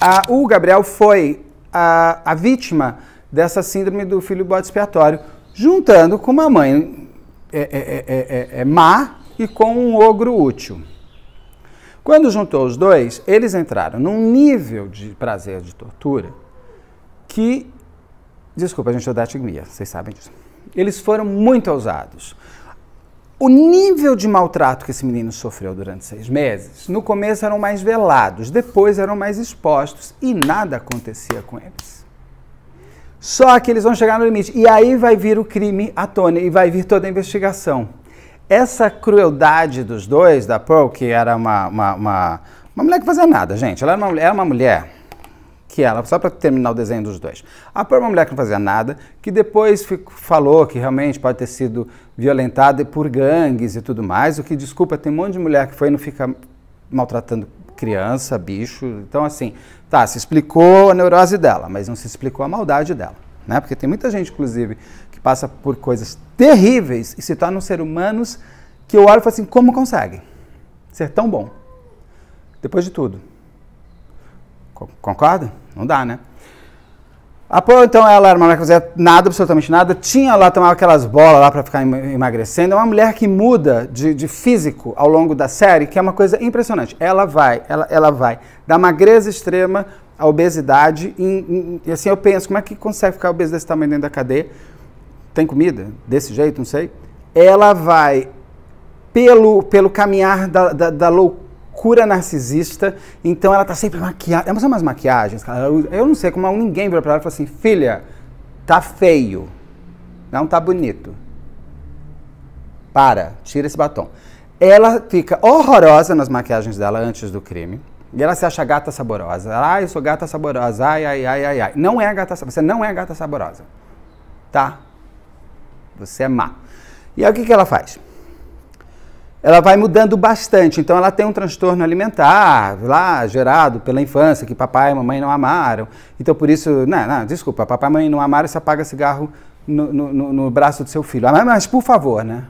a, o Gabriel foi a, a vítima dessa síndrome do filho bode expiatório, juntando com uma mãe é é é, é, é, é, má e com um ogro útil. Quando juntou os dois, eles entraram num nível de prazer de tortura que. Desculpa, a gente odeia tigmia, vocês sabem disso. Eles foram muito ousados. O nível de maltrato que esse menino sofreu durante seis meses, no começo eram mais velados, depois eram mais expostos e nada acontecia com eles. Só que eles vão chegar no limite. E aí vai vir o crime à tona e vai vir toda a investigação. Essa crueldade dos dois, da Pearl, que era uma, uma, uma, uma mulher que fazia nada, gente. Ela era uma, era uma mulher que ela, só para terminar o desenho dos dois. A própria mulher que não fazia nada, que depois falou que realmente pode ter sido violentada por gangues e tudo mais, o que, desculpa, tem um monte de mulher que foi e não fica maltratando criança, bicho. Então, assim, tá, se explicou a neurose dela, mas não se explicou a maldade dela. Né? Porque tem muita gente, inclusive, que passa por coisas terríveis e se tornam ser humanos que eu olho e falo assim: como conseguem ser tão bom? Depois de tudo. Concorda? Não dá, né? Apoio então, ela era uma mulher que fazia nada, absolutamente nada. Tinha lá, tomava aquelas bolas lá para ficar emagrecendo. É uma mulher que muda de, de, físico ao longo da série, que é uma coisa impressionante. Ela vai, ela, ela vai da magreza extrema à obesidade. e assim, eu penso, como é que consegue ficar obeso desse tamanho dentro da cadeia? Tem comida? Desse jeito? Não sei. Ela vai pelo, pelo caminhar da, da, da loucura cura narcisista, então ela tá sempre maquiada. É ela usa umas maquiagens, eu não sei é como ninguém virou pra ela e fala assim: filha, tá feio, não tá bonito. Para, tira esse batom. Ela fica horrorosa nas maquiagens dela antes do crime. E ela se acha gata saborosa. Ah, eu sou gata saborosa. Ai, ai, ai, ai, ai. Não é a gata Você não é a gata saborosa. Tá? Você é má. E aí o que, que ela faz? ela vai mudando bastante. Então, ela tem um transtorno alimentar lá gerado pela infância, que papai e mamãe não amaram. Então, por isso, não, não desculpa, papai e mamãe não amaram, você apaga cigarro no, no, no braço do seu filho. Ah, mas, mas por favor, né?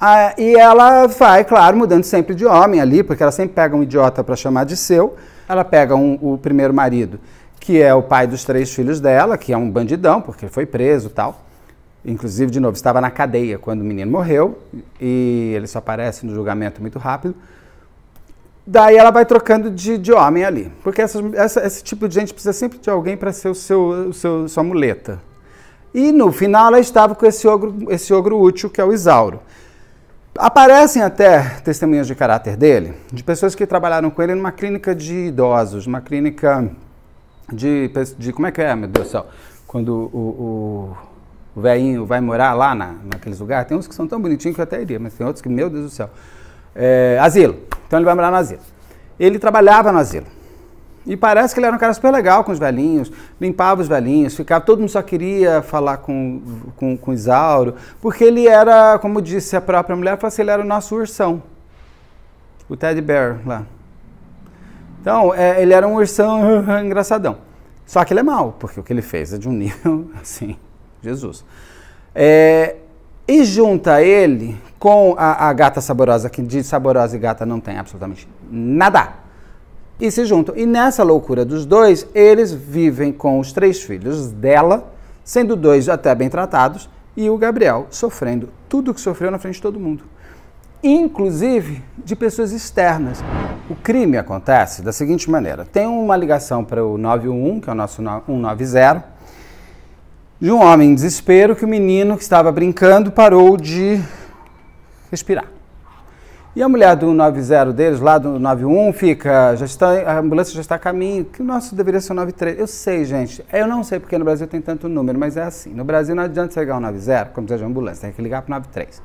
Ah, e ela vai, claro, mudando sempre de homem ali, porque ela sempre pega um idiota para chamar de seu. Ela pega um, o primeiro marido, que é o pai dos três filhos dela, que é um bandidão, porque ele foi preso e tal inclusive, de novo, estava na cadeia quando o menino morreu e ele só aparece no julgamento muito rápido. Daí ela vai trocando de, de homem ali. Porque essa, essa, esse tipo de gente precisa sempre de alguém para ser o seu, o seu, sua muleta. E no final ela estava com esse ogro, esse ogro útil, que é o Isauro. Aparecem até testemunhas de caráter dele, de pessoas que trabalharam com ele numa clínica de idosos, uma clínica de, de como é que é, meu Deus do céu? Quando o, o o velhinho vai morar lá na, naqueles lugares. Tem uns que são tão bonitinhos que eu até iria, mas tem outros que, meu Deus do céu. É, asilo. Então ele vai morar no asilo. Ele trabalhava no asilo. E parece que ele era um cara super legal com os velhinhos, limpava os velhinhos, ficava, todo mundo só queria falar com, com, com Isauro, porque ele era, como disse a própria mulher, falou assim, ele era o nosso ursão. O Ted Bear lá. Então, é, ele era um ursão engraçadão. Só que ele é mau, porque o que ele fez é de um nível assim. Jesus. É, e junta ele com a, a, gata saborosa, que de saborosa e gata não tem absolutamente nada. E se juntam. E nessa loucura dos dois, eles vivem com os três filhos dela, sendo dois até bem tratados, e o Gabriel sofrendo tudo que sofreu na frente de todo mundo, inclusive de pessoas externas. O crime acontece da seguinte maneira: tem uma ligação para o 91, que é o nosso 190 de um homem em desespero que o menino que estava brincando parou de respirar. E a mulher do 90 deles, lá do 91, fica, já está, a ambulância já está a caminho, que o nosso deveria ser o 93. Eu sei, gente, eu não sei porque no Brasil tem tanto número, mas é assim. No Brasil não adianta você ligar o 90, como seja ambulância, tem que ligar para o 93,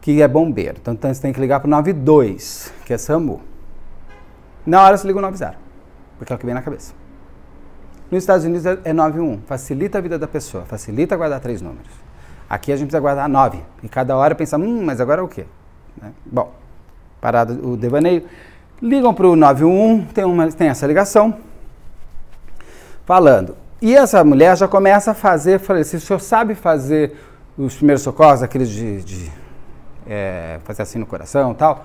que é bombeiro. Então, então você tem que ligar para o 92, que é SAMU. Na hora você liga o 90, porque é o que vem na cabeça. Nos Estados Unidos é 91, é facilita a vida da pessoa, facilita guardar três números. Aqui a gente precisa guardar nove, e cada hora pensar, hum, mas agora é o quê? Né? Bom, parado o devaneio, ligam para o 911, tem, uma, tem essa ligação, falando. E essa mulher já começa a fazer, se o senhor sabe fazer os primeiros socorros, aqueles de, de é, fazer assim no coração e tal,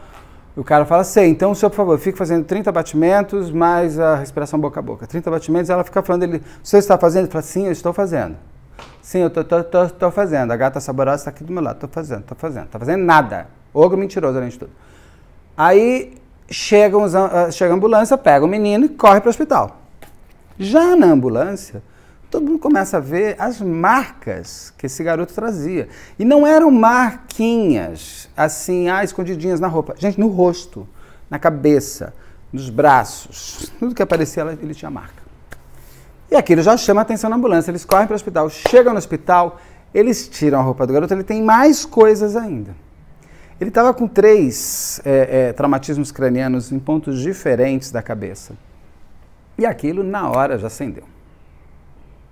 o cara fala, sei, então, senhor, por favor, fique fazendo 30 batimentos mais a respiração boca a boca. 30 batimentos, ela fica falando, ele, o senhor está fazendo? Ele fala, sim, eu estou fazendo. Sim, eu estou fazendo. A gata saborosa está aqui do meu lado, estou fazendo, estou fazendo. Está fazendo nada. Ogro mentiroso, além de tudo. Aí chega, os ah, chega a ambulância, pega o menino e corre para o hospital. Já na ambulância, todo mundo começa a ver as marcas que esse garoto trazia. E não eram marquinhas assim, ah, escondidinhas na roupa. Gente, no rosto, na cabeça, nos braços, tudo que aparecia, ele tinha marca. E aquilo já chama a atenção na ambulância. Eles correm para o hospital, chegam no hospital, eles tiram a roupa do garoto, ele tem mais coisas ainda. Ele estava com três é, é, traumatismos cranianos em pontos diferentes da cabeça. E aquilo, na hora, já acendeu.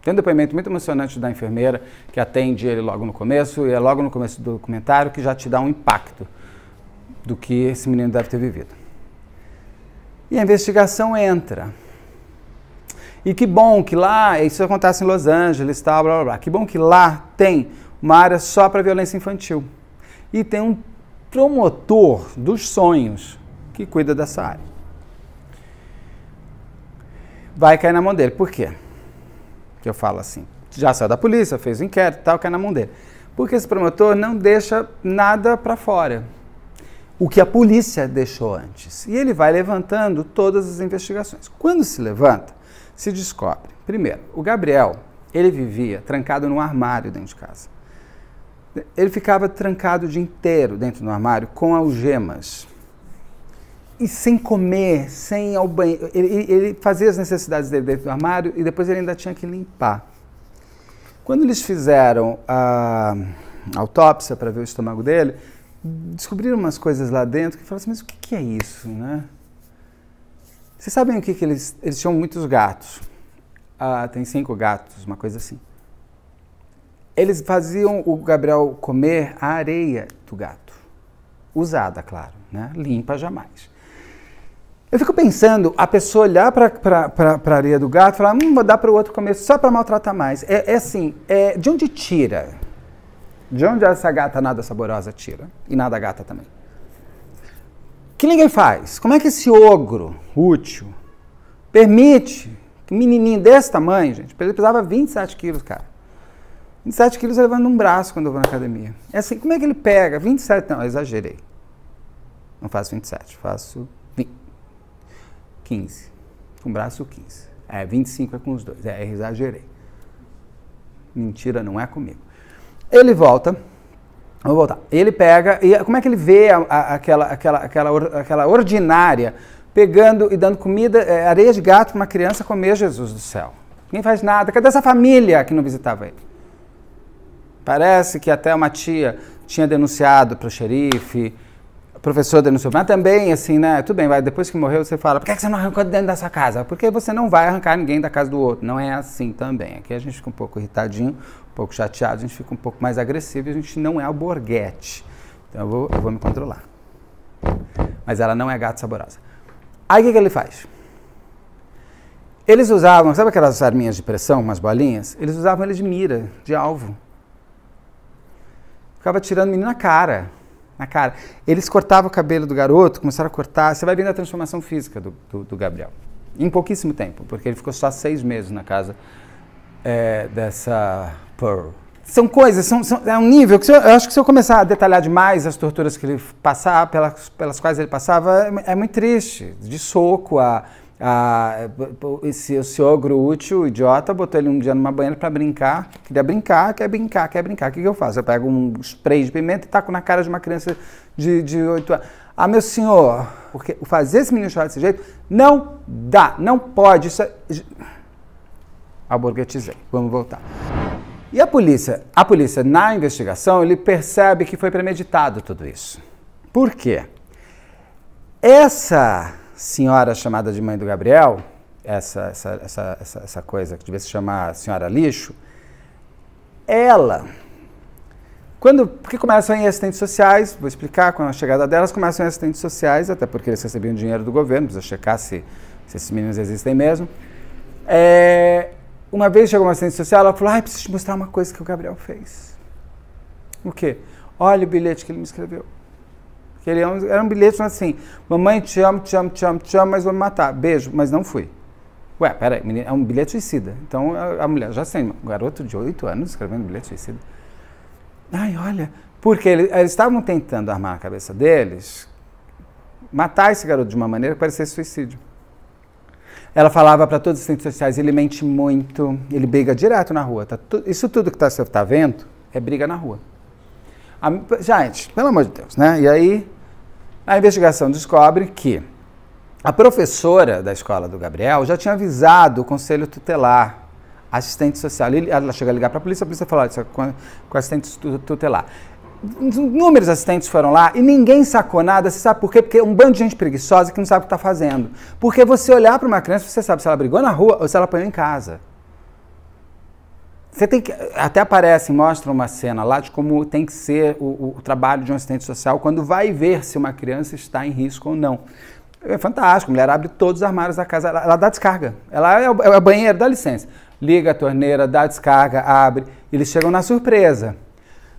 Tem um depoimento muito emocionante da enfermeira que atende ele logo no começo, e é logo no começo do documentário que já te dá um impacto do que esse menino deve ter vivido. E a investigação entra. E que bom que lá, isso acontece em Los Angeles, tal, blá, blá, blá. Que bom que lá tem uma área só para violência infantil. E tem um promotor dos sonhos que cuida dessa área. Vai cair na mão dele. Por quê? que eu falo assim, já saiu da polícia, fez o um inquérito e que é na mão dele. Porque esse promotor não deixa nada para fora. O que a polícia deixou antes. E ele vai levantando todas as investigações. Quando se levanta, se descobre. Primeiro, o Gabriel, ele vivia trancado num armário dentro de casa. Ele ficava trancado o dia inteiro dentro do armário com algemas e sem comer, sem ir ao banheiro. Ele, ele, fazia as necessidades dele dentro do armário e depois ele ainda tinha que limpar. Quando eles fizeram a autópsia para ver o estômago dele, descobriram umas coisas lá dentro que falaram assim, mas o que, que é isso, né? Vocês sabem o que, que eles... Eles tinham muitos gatos. Ah, tem cinco gatos, uma coisa assim. Eles faziam o Gabriel comer a areia do gato. Usada, claro, né? Limpa jamais. Eu fico pensando, a pessoa olhar para a areia do gato e falar, hum, vou dar para o outro comer só para maltratar mais. É, é assim, é, de onde tira? De onde essa gata nada saborosa tira? E nada gata também. Que ninguém faz. Como é que esse ogro útil permite que um menininho desse tamanho, gente, ele pesava 27 quilos, cara. 27 quilos levando um braço quando eu vou na academia. É assim, como é que ele pega? 27, não, eu exagerei. Não faço 27, faço 15. Com o braço, 15. É, 25 é com os dois. É, exagerei. Mentira, não é comigo. Ele volta. Vou voltar. Ele pega. E como é que ele vê a, a, aquela, aquela, aquela, or, aquela ordinária pegando e dando comida, é, areia de gato para uma criança comer, Jesus do céu? Ninguém faz nada. Cadê essa família que não visitava ele? Parece que até uma tia tinha denunciado para o xerife professor denunciou. Mas também, assim, né? Tudo bem, vai, depois que morreu, você fala, por que, você não arrancou dentro da sua casa? Porque você não vai arrancar ninguém da casa do outro. Não é assim também. Aqui a gente fica um pouco irritadinho, um pouco chateado, a gente fica um pouco mais agressivo, a gente não é o borguete. Então eu vou, eu vou me controlar. Mas ela não é gato saborosa. Aí o que, que ele faz? Eles usavam, sabe aquelas arminhas de pressão, umas bolinhas? Eles usavam eles de mira, de alvo. Ficava tirando o menino na cara na cara. Eles cortavam o cabelo do garoto, começaram a cortar. Você vai vendo a transformação física do, do, do Gabriel. Em pouquíssimo tempo, porque ele ficou só seis meses na casa é, dessa Pearl. São coisas, são, são, é um nível que eu, eu acho que se eu começar a detalhar demais as torturas que ele passava, pelas, pelas quais ele passava, é, é muito triste. De soco a ah, esse seu ogro útil, idiota, botou ele um dia numa banheira para brincar. Queria brincar, quer brincar, quer brincar. O que, que eu faço? Eu pego um spray de pimenta e taco na cara de uma criança de, de 8 anos. Ah, meu senhor, porque fazer esse menino chorar desse jeito não dá, não pode. Isso é... Aborguetizei. Vamos voltar. E a polícia? A polícia, na investigação, ele percebe que foi premeditado tudo isso. Por quê? Essa senhora chamada de mãe do Gabriel, essa, essa, essa, essa, essa coisa que devia se chamar senhora lixo, ela, quando, porque começam em assistentes sociais, vou explicar, com a chegada delas, começam em assistentes sociais, até porque eles recebiam dinheiro do governo, precisa checar se, se esses meninos existem mesmo. É, uma vez chegou uma assistente social, ela falou, ai, preciso te mostrar uma coisa que o Gabriel fez. O quê? Olha o bilhete que ele me escreveu. Que ele era um bilhete assim: Mamãe, te amo, te amo, te amo, te amo, mas vou me matar. Beijo, mas não fui. Ué, peraí, é um bilhete suicida. Então a, a mulher já sei, um garoto de 8 anos escrevendo bilhete suicida. Ai, olha, porque ele, eles estavam tentando armar a cabeça deles, matar esse garoto de uma maneira que parecesse suicídio. Ela falava para todos os centros sociais: ele mente muito, ele briga direto na rua. Tá tu, isso tudo que tá, você está vendo é briga na rua. A, gente, pelo amor de Deus, né? E aí a investigação descobre que a professora da escola do Gabriel já tinha avisado o conselho tutelar, assistente social. Ela chega a ligar para a polícia, a polícia fala isso é com, com assistente tutelar. Inúmeros assistentes foram lá e ninguém sacou nada. Você sabe por quê? Porque é um bando de gente preguiçosa que não sabe o que está fazendo. Porque você olhar para uma criança, você sabe se ela brigou na rua ou se ela apanhou em casa. Você tem que. Até aparece, mostra uma cena lá de como tem que ser o, o trabalho de um assistente social quando vai ver se uma criança está em risco ou não. É fantástico, a mulher abre todos os armários da casa, ela, ela dá descarga. Ela é, o, é banheiro, dá licença. Liga a torneira, dá descarga, abre. Eles chegam na surpresa.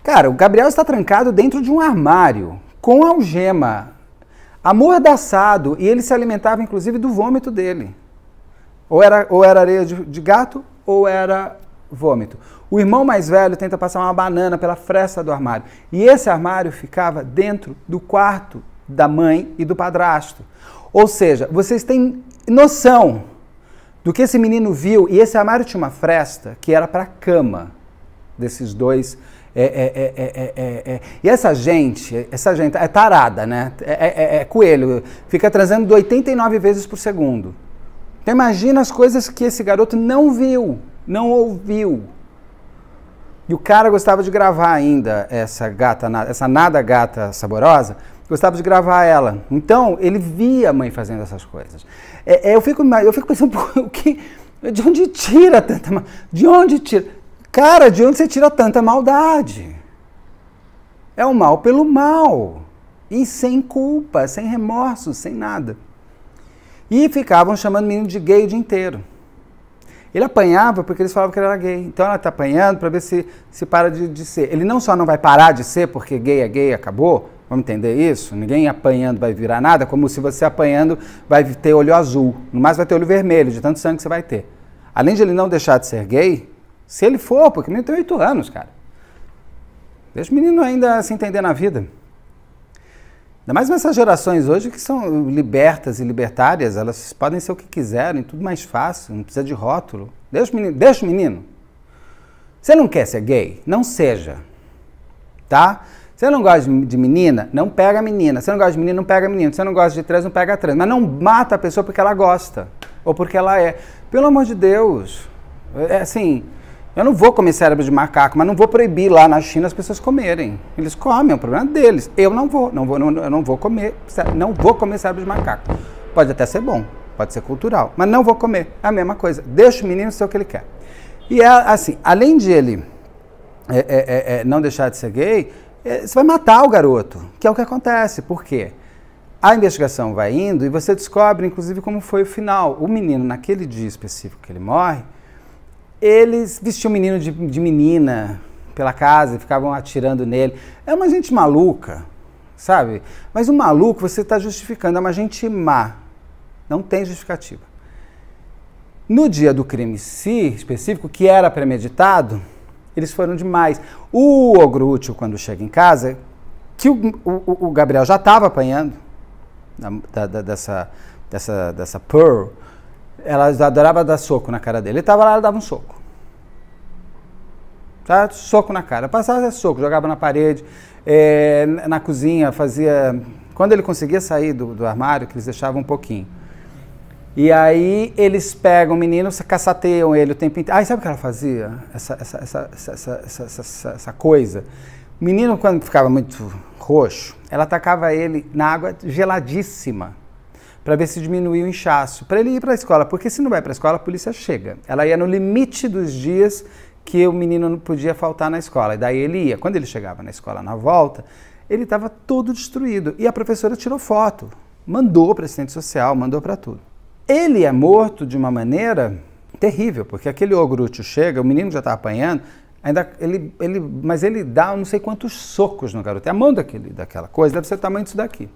Cara, o Gabriel está trancado dentro de um armário, com algema, amordaçado, e ele se alimentava inclusive do vômito dele. Ou era, ou era areia de, de gato, ou era vômito. O irmão mais velho tenta passar uma banana pela fresta do armário. E esse armário ficava dentro do quarto da mãe e do padrasto. Ou seja, vocês têm noção do que esse menino viu. E esse armário tinha uma fresta que era para a cama desses dois. É é é, é, é, é, e essa gente, essa gente é tarada, né? É, coelho, fica transando 89 vezes por segundo. Então imagina as coisas que esse garoto não viu não ouviu. E o cara gostava de gravar ainda essa gata, essa nada gata saborosa, gostava de gravar ela. Então, ele via a mãe fazendo essas coisas. É, é, eu, fico, eu fico pensando, o que, de onde tira tanta De onde tira? Cara, de onde você tira tanta maldade? É o mal pelo mal. E sem culpa, sem remorso, sem nada. E ficavam chamando o menino de gay o dia inteiro. Ele apanhava porque eles falavam que ele era gay. Então ela está apanhando para ver se, se para de, de, ser. Ele não só não vai parar de ser porque gay é gay, acabou. Vamos entender isso? Ninguém apanhando vai virar nada, como se você apanhando vai ter olho azul. No mais vai ter olho vermelho, de tanto sangue que você vai ter. Além de ele não deixar de ser gay, se ele for, porque o menino tem oito anos, cara. Deixa o menino ainda se entender na vida. Ainda mais nessas gerações hoje que são libertas e libertárias, elas podem ser o que quiserem, tudo mais fácil, não precisa de rótulo. Deixa o menino. Deixa o menino. Você não quer ser gay? Não seja. Tá? Você não gosta de menina? Não pega a menina. Você não gosta de menina Não pega a menina. Você não gosta de trans? Não pega a trans. Mas não mata a pessoa porque ela gosta ou porque ela é. Pelo amor de Deus. É assim, eu não vou comer cérebro de macaco, mas não vou proibir lá na China as pessoas comerem. Eles comem, é um problema deles. Eu não vou, não vou, não, eu não vou comer, não vou comer cérebro de macaco. Pode até ser bom, pode ser cultural, mas não vou comer. É a mesma coisa. Deixa o menino ser o que ele quer. E é assim, além de ele é, é, é, é não deixar de ser gay, é, você vai matar o garoto, que é o que acontece. Por quê? A investigação vai indo e você descobre, inclusive, como foi o final. O menino, naquele dia específico que ele morre, eles vestiam menino de, de menina pela casa e ficavam atirando nele. É uma gente maluca, sabe? Mas um maluco você está justificando, é uma gente má. Não tem justificativa. No dia do crime si, específico, que era premeditado, eles foram demais. O ogro útil, quando chega em casa, que o, o, o Gabriel já estava apanhando da, da, dessa, dessa, dessa Pearl, elas adoravam dar soco na cara dele. Ele estava lá, ela dava um soco. Tá? Soco na cara. Passava soco, jogava na parede, é, na cozinha, fazia. Quando ele conseguia sair do, do armário, que eles deixavam um pouquinho. E aí eles pegam o menino, caçateiam ele o tempo inteiro. Ai, sabe o que ela fazia? Essa, essa, essa, essa, coisa. O menino, quando ficava muito roxo, ela atacava ele na água geladíssima para ver se diminuiu o inchaço, para ele ir para a escola, porque se não vai para a escola, a polícia chega. Ela ia no limite dos dias que o menino não podia faltar na escola. E daí ele ia. Quando ele chegava na escola na volta, ele estava todo destruído. E a professora tirou foto, mandou para o assistente social, mandou para tudo. Ele é morto de uma maneira terrível, porque aquele ogrúcio chega, o menino já está apanhando, ainda ele, ele, mas ele dá não sei quantos socos no garoto. É a mão daquele, daquela coisa deve ser o tamanho disso daqui.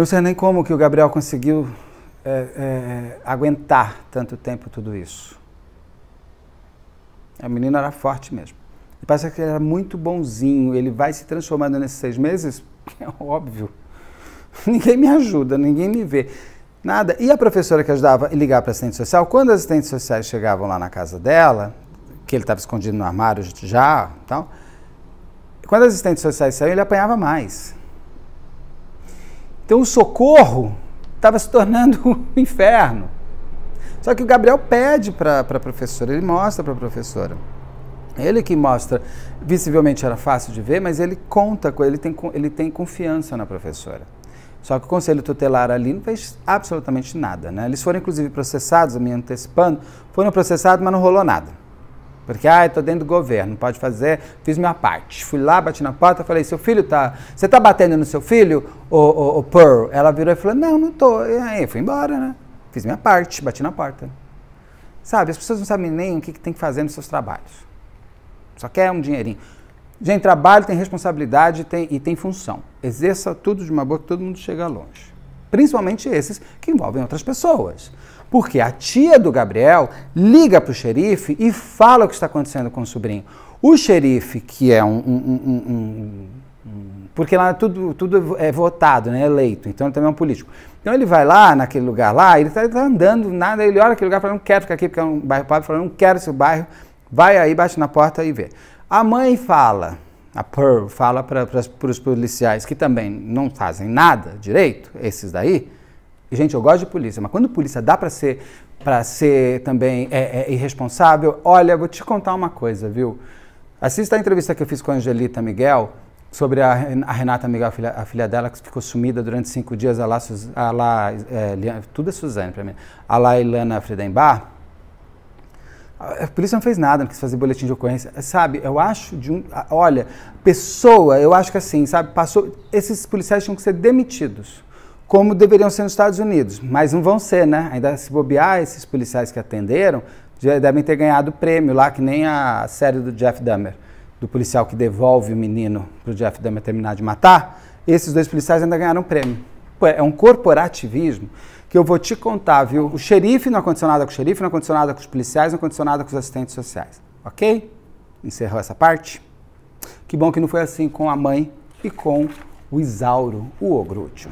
Eu não sei nem como que o Gabriel conseguiu é, é, aguentar tanto tempo tudo isso. A menina era forte mesmo. E parece que ele era muito bonzinho. Ele vai se transformando nesses seis meses, é óbvio. Ninguém me ajuda, ninguém me vê. Nada. E a professora que ajudava a ligar para a assistente social, quando as assistentes sociais chegavam lá na casa dela, que ele estava escondido no armário já, tal, quando as assistentes sociais saíam, ele apanhava mais. Então o socorro estava se tornando um inferno. Só que o Gabriel pede para a professora, ele mostra para a professora. Ele que mostra, visivelmente era fácil de ver, mas ele conta ele, tem, ele tem confiança na professora. Só que o conselho tutelar ali não fez absolutamente nada, né? Eles foram inclusive processados, me antecipando, foram processados, mas não rolou nada. Porque, ah, eu tô dentro do governo, pode fazer, fiz minha parte. Fui lá, bati na porta, falei, seu filho tá, você tá batendo no seu filho, o, o, o Pearl? Ela virou e falou, não, não tô. E aí, fui embora, né? Fiz minha parte, bati na porta. Sabe, as pessoas não sabem nem o que, que tem que fazer nos seus trabalhos. Só quer um dinheirinho. Gente, trabalho tem responsabilidade tem, e tem função. Exerça tudo de uma boa que todo mundo chega longe. Principalmente esses que envolvem outras pessoas. Porque a tia do Gabriel liga para o xerife e fala o que está acontecendo com o sobrinho. O xerife, que é um. um, um, um porque lá tudo, tudo é votado, né? eleito, então ele também é um político. Então ele vai lá, naquele lugar lá, ele está tá andando, nada, ele olha aquele lugar e fala: não quero ficar aqui porque é um bairro pobre, fala: não quero esse bairro, vai aí, bate na porta e vê. A mãe fala, a Pearl fala para os policiais que também não fazem nada direito, esses daí, Gente, eu gosto de polícia, mas quando polícia dá para ser para ser também é, é, irresponsável, olha, vou te contar uma coisa, viu? Assista a entrevista que eu fiz com a Angelita Miguel sobre a, a Renata Miguel, a filha, a filha, dela, que ficou sumida durante cinco dias, a lá, a lá é, tudo é Suzane para mim, a lá Ilana A polícia não fez nada, não quis fazer boletim de ocorrência. Sabe, eu acho de um. Olha, pessoa, eu acho que assim, sabe, passou. Esses policiais tinham que ser demitidos como deveriam ser nos Estados Unidos, mas não vão ser, né? Ainda se bobear, esses policiais que atenderam devem ter ganhado prêmio lá, que nem a série do Jeff Dahmer, do policial que devolve o menino para o Jeff Dahmer terminar de matar. Esses dois policiais ainda ganharam prêmio. Pô, é um corporativismo que eu vou te contar, viu? O xerife não aconteceu nada com o xerife, não aconteceu nada com os policiais, não aconteceu nada com os assistentes sociais. Ok? Encerrou essa parte? Que bom que não foi assim com a mãe e com o Isauro, o Ogrútil.